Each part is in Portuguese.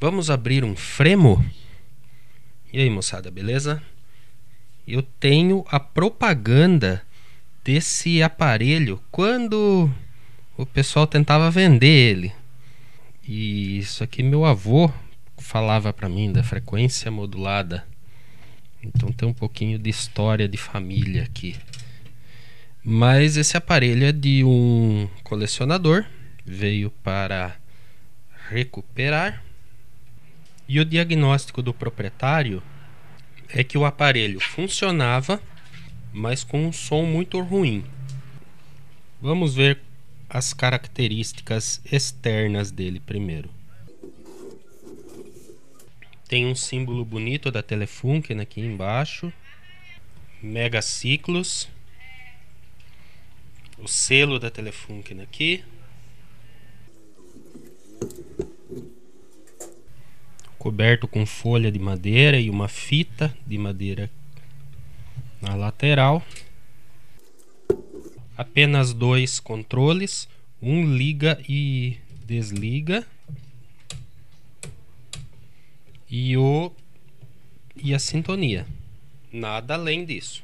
Vamos abrir um fremo? E aí, moçada, beleza? Eu tenho a propaganda desse aparelho quando o pessoal tentava vender ele. E isso aqui meu avô falava para mim da frequência modulada. Então tem um pouquinho de história de família aqui. Mas esse aparelho é de um colecionador, veio para recuperar e o diagnóstico do proprietário é que o aparelho funcionava, mas com um som muito ruim. Vamos ver as características externas dele primeiro. Tem um símbolo bonito da Telefunken aqui embaixo. Megaciclos. O selo da Telefunken aqui. coberto com folha de madeira e uma fita de madeira na lateral. Apenas dois controles, um liga e desliga e o e a sintonia. Nada além disso.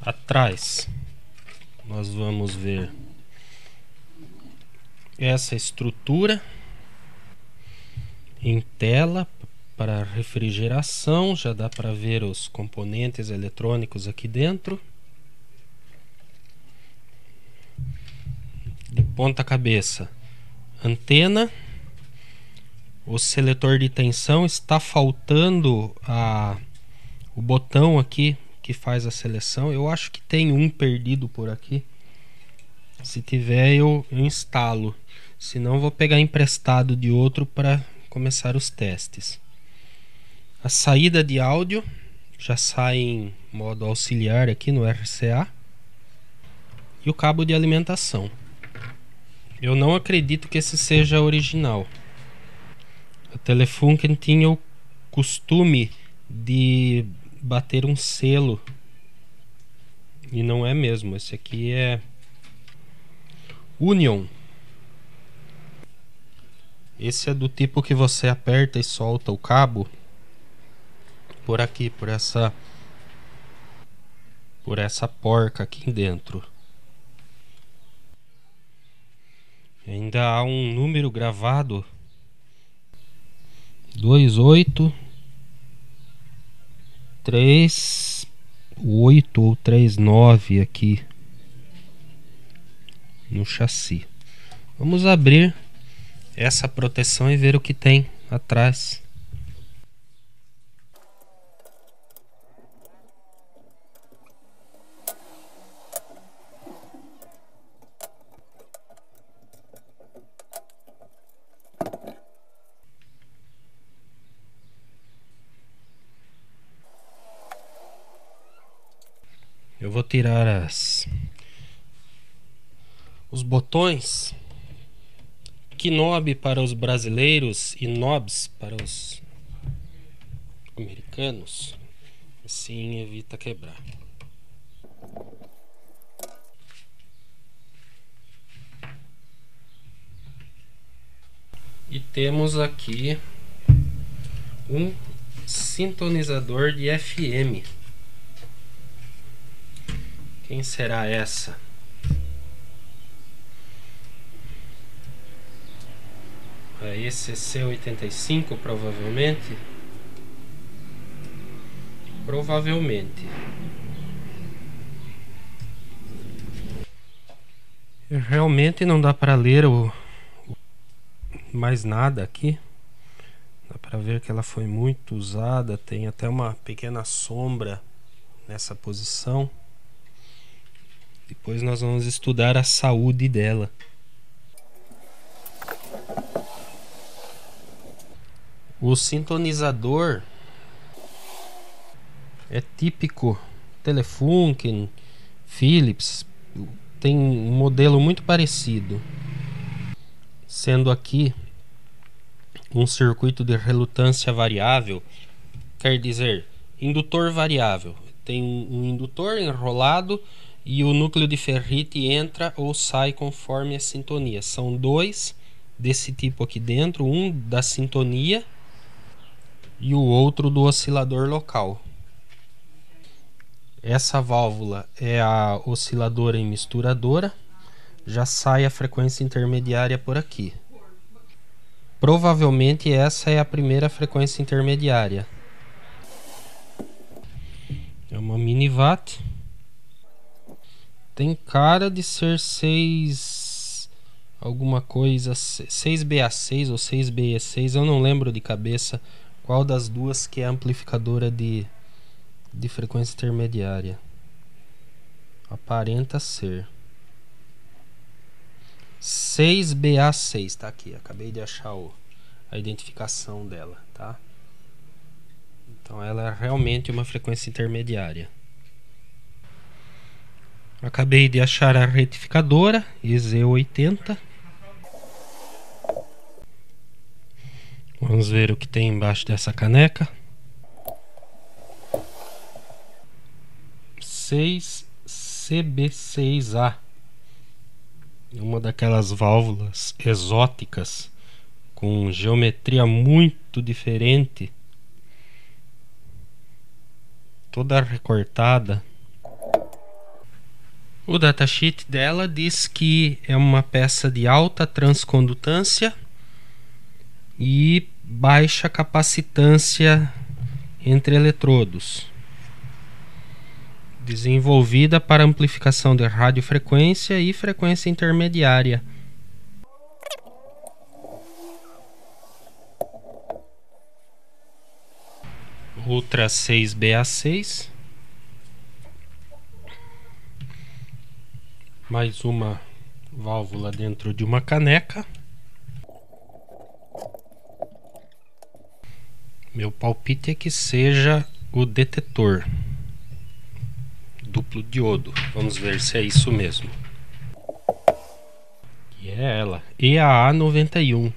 Atrás nós vamos ver essa estrutura em tela para refrigeração, já dá para ver os componentes eletrônicos aqui dentro. De ponta cabeça, antena, o seletor de tensão está faltando a, o botão aqui que faz a seleção. Eu acho que tem um perdido por aqui. Se tiver eu, eu instalo. Se não, vou pegar emprestado de outro para começar os testes. A saída de áudio já sai em modo auxiliar aqui no RCA e o cabo de alimentação. Eu não acredito que esse seja original. A Telefunken tinha o costume de bater um selo e não é mesmo. Esse aqui é Union esse é do tipo que você aperta e solta o cabo por aqui, por essa por essa porca aqui dentro. Ainda há um número gravado 28 3 8 ou 39 aqui no chassi. Vamos abrir essa proteção e ver o que tem atrás. Eu vou tirar as os botões Kinob para os brasileiros e Nobs para os americanos. Assim evita quebrar. E temos aqui um sintonizador de FM. Quem será essa? É, é a ECC85 provavelmente provavelmente realmente não dá para ler o, o, mais nada aqui dá para ver que ela foi muito usada tem até uma pequena sombra nessa posição depois nós vamos estudar a saúde dela O sintonizador é típico Telefunken, Philips, tem um modelo muito parecido. Sendo aqui um circuito de relutância variável, quer dizer, indutor variável. Tem um indutor enrolado e o núcleo de ferrite entra ou sai conforme a sintonia. São dois desse tipo aqui dentro, um da sintonia e o outro do oscilador local. Essa válvula é a osciladora e misturadora, já sai a frequência intermediária por aqui. Provavelmente essa é a primeira frequência intermediária. É uma mini watt. Tem cara de ser 6 alguma coisa, 6BA6 ou 6BE6, eu não lembro de cabeça. Qual das duas que é amplificadora de, de frequência intermediária? Aparenta ser. 6BA6, tá aqui, acabei de achar o, a identificação dela, tá? Então ela é realmente uma frequência intermediária. Acabei de achar a retificadora, EZ80. Vamos ver o que tem embaixo dessa caneca. 6 CB6A. Uma daquelas válvulas exóticas com geometria muito diferente. Toda recortada. O datasheet dela diz que é uma peça de alta transcondutância e baixa capacitância entre eletrodos, desenvolvida para amplificação de radiofrequência e frequência intermediária. Ultra 6BA6 mais uma válvula dentro de uma caneca Meu palpite é que seja o detetor duplo diodo. Vamos ver se é isso mesmo. E é ela, EAA91,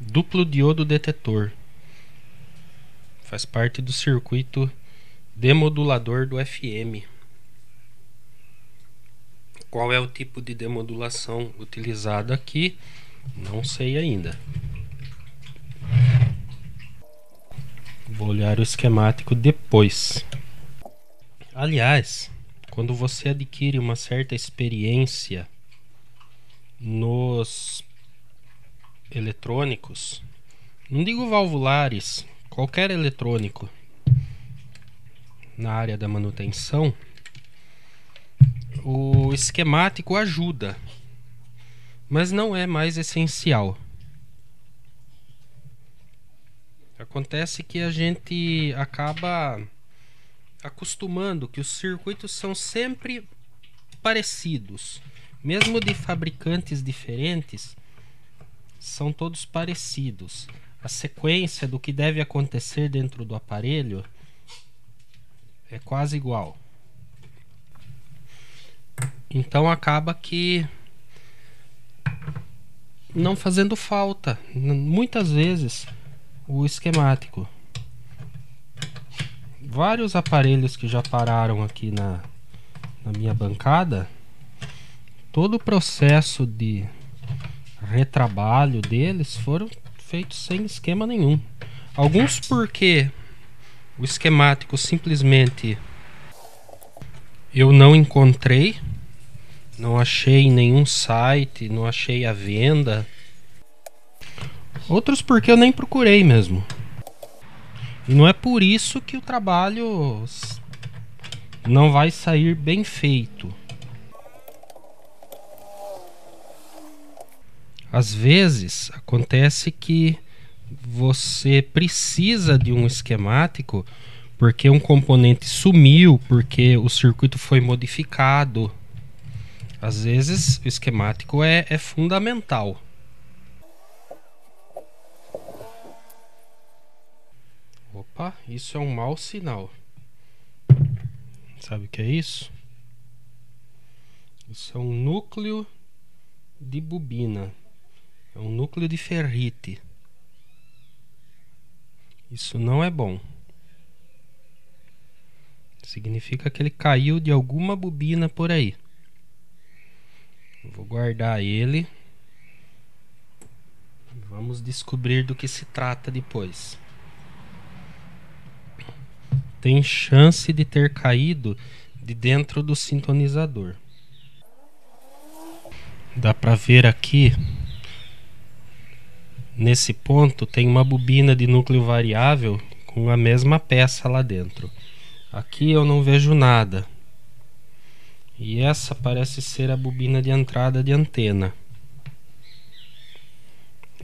duplo diodo detetor. Faz parte do circuito demodulador do FM. Qual é o tipo de demodulação utilizado aqui? Não sei ainda. Vou olhar o esquemático depois. Aliás, quando você adquire uma certa experiência nos eletrônicos, não digo valvulares, qualquer eletrônico na área da manutenção, o esquemático ajuda, mas não é mais essencial. Acontece que a gente acaba acostumando que os circuitos são sempre parecidos, mesmo de fabricantes diferentes, são todos parecidos. A sequência do que deve acontecer dentro do aparelho é quase igual. Então acaba que não fazendo falta. Muitas vezes o esquemático. Vários aparelhos que já pararam aqui na, na minha bancada, todo o processo de retrabalho deles foram feitos sem esquema nenhum. Alguns porque o esquemático simplesmente eu não encontrei, não achei em nenhum site, não achei a venda Outros porque eu nem procurei mesmo. E não é por isso que o trabalho não vai sair bem feito. Às vezes acontece que você precisa de um esquemático porque um componente sumiu, porque o circuito foi modificado. Às vezes o esquemático é, é fundamental. Opa, isso é um mau sinal. Sabe o que é isso? Isso é um núcleo de bobina. É um núcleo de ferrite. Isso não é bom. Significa que ele caiu de alguma bobina por aí. Vou guardar ele. Vamos descobrir do que se trata depois tem chance de ter caído de dentro do sintonizador. Dá para ver aqui nesse ponto tem uma bobina de núcleo variável com a mesma peça lá dentro. Aqui eu não vejo nada. E essa parece ser a bobina de entrada de antena.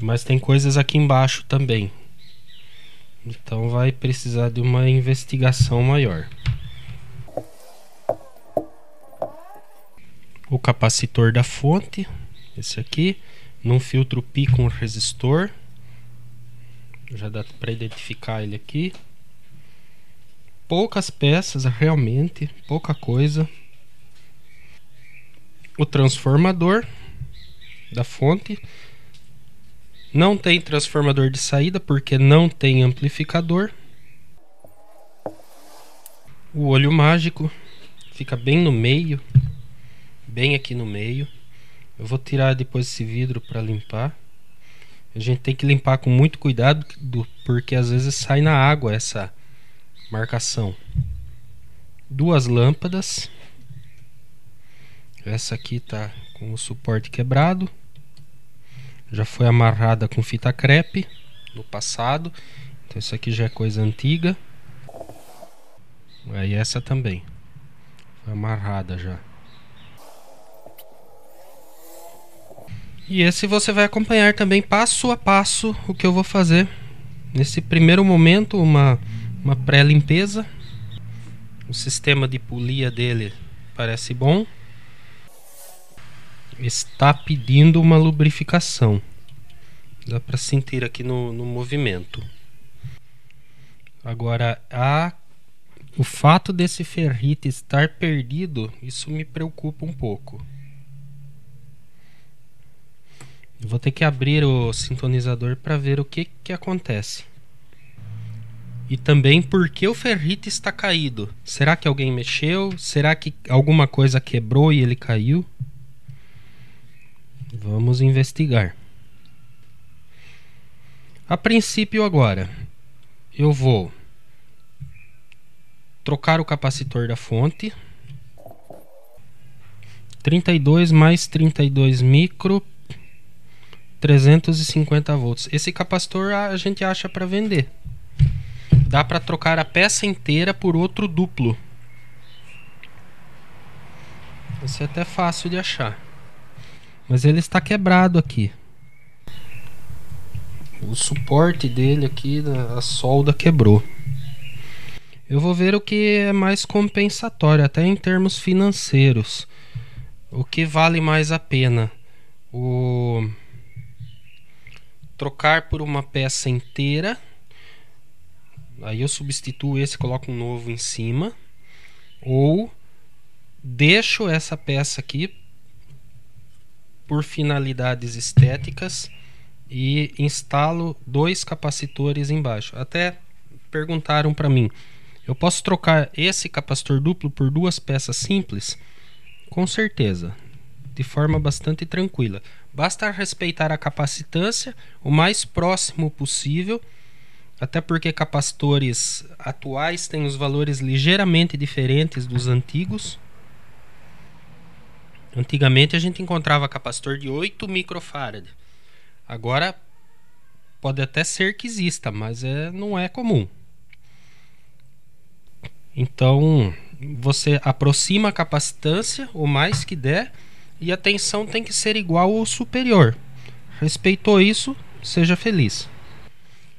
Mas tem coisas aqui embaixo também. Então vai precisar de uma investigação maior. O capacitor da fonte, esse aqui, num filtro pi com resistor. Já dá para identificar ele aqui. Poucas peças realmente, pouca coisa. O transformador da fonte não tem transformador de saída porque não tem amplificador. O olho mágico fica bem no meio, bem aqui no meio. Eu vou tirar depois esse vidro para limpar. A gente tem que limpar com muito cuidado do, porque às vezes sai na água essa marcação. Duas lâmpadas. Essa aqui tá com o suporte quebrado já foi amarrada com fita crepe no passado. Então isso aqui já é coisa antiga. Aí essa também. Foi amarrada já. E esse você vai acompanhar também passo a passo o que eu vou fazer. Nesse primeiro momento, uma, uma pré-limpeza. O sistema de polia dele parece bom está pedindo uma lubrificação. Dá para sentir aqui no, no movimento. Agora, a, o fato desse ferrite estar perdido, isso me preocupa um pouco. Eu vou ter que abrir o sintonizador para ver o que, que acontece. E também por que o ferrite está caído. Será que alguém mexeu? Será que alguma coisa quebrou e ele caiu? Vamos investigar. A princípio, agora eu vou trocar o capacitor da fonte. 32 mais 32 micro 350 volts. Esse capacitor a gente acha para vender. Dá para trocar a peça inteira por outro duplo. Isso é até fácil de achar. Mas ele está quebrado aqui. O suporte dele aqui, né, a solda quebrou. Eu vou ver o que é mais compensatório, até em termos financeiros. O que vale mais a pena? O trocar por uma peça inteira. Aí eu substituo esse, coloco um novo em cima. Ou deixo essa peça aqui por finalidades estéticas e instalo dois capacitores embaixo. Até perguntaram para mim: eu posso trocar esse capacitor duplo por duas peças simples? Com certeza, de forma bastante tranquila. Basta respeitar a capacitância o mais próximo possível, até porque capacitores atuais têm os valores ligeiramente diferentes dos antigos. Antigamente a gente encontrava capacitor de 8 microfarad. Agora pode até ser que exista, mas é, não é comum. Então você aproxima a capacitância o mais que der e a tensão tem que ser igual ou superior. Respeitou isso, seja feliz.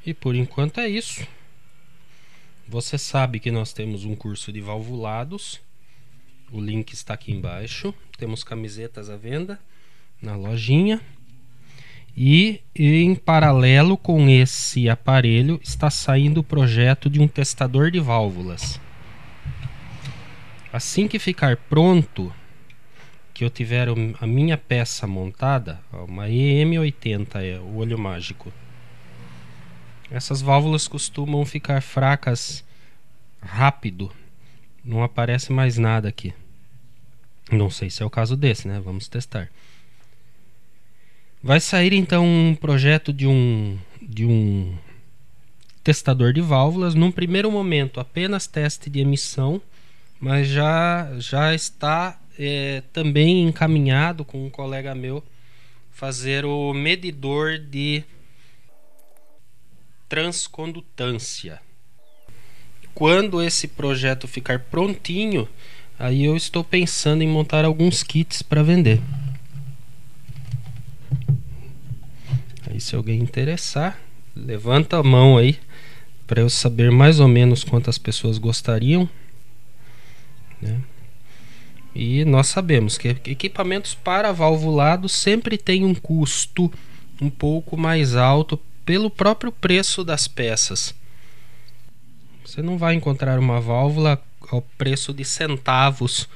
E por enquanto é isso. Você sabe que nós temos um curso de valvulados o link está aqui embaixo. Temos camisetas à venda na lojinha. E em paralelo com esse aparelho está saindo o projeto de um testador de válvulas. Assim que ficar pronto, que eu tiver a minha peça montada, uma EM80 é o olho mágico. Essas válvulas costumam ficar fracas rápido não aparece mais nada aqui. Não sei se é o caso desse, né? Vamos testar. Vai sair então um projeto de um de um testador de válvulas. Num primeiro momento, apenas teste de emissão, mas já já está é, também encaminhado com um colega meu fazer o medidor de transcondutância quando esse projeto ficar prontinho, aí eu estou pensando em montar alguns kits para vender. Aí se alguém interessar, levanta a mão aí para eu saber mais ou menos quantas pessoas gostariam. Né? E nós sabemos que equipamentos para valvulado sempre tem um custo um pouco mais alto pelo próprio preço das peças. Você não vai encontrar uma válvula ao preço de centavos,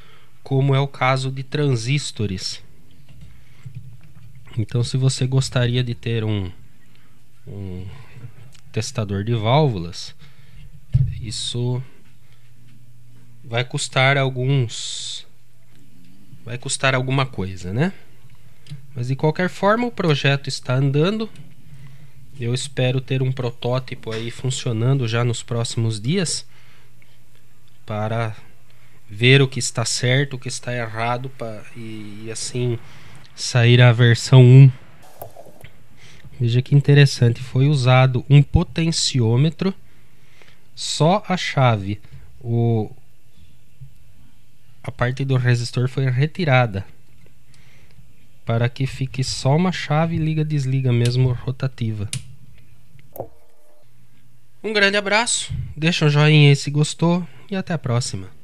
como é o caso de transistores. Então, se você gostaria de ter um, um testador de válvulas, isso vai custar alguns. Vai custar alguma coisa, né? Mas de qualquer forma, o projeto está andando. Eu espero ter um protótipo aí funcionando já nos próximos dias para ver o que está certo, o que está errado pra, e, e assim sair a versão 1. Veja que interessante, foi usado um potenciômetro, só a chave, o, a parte do resistor foi retirada para que fique só uma chave liga-desliga mesmo rotativa. Um grande abraço, deixa um joinha aí se gostou e até a próxima.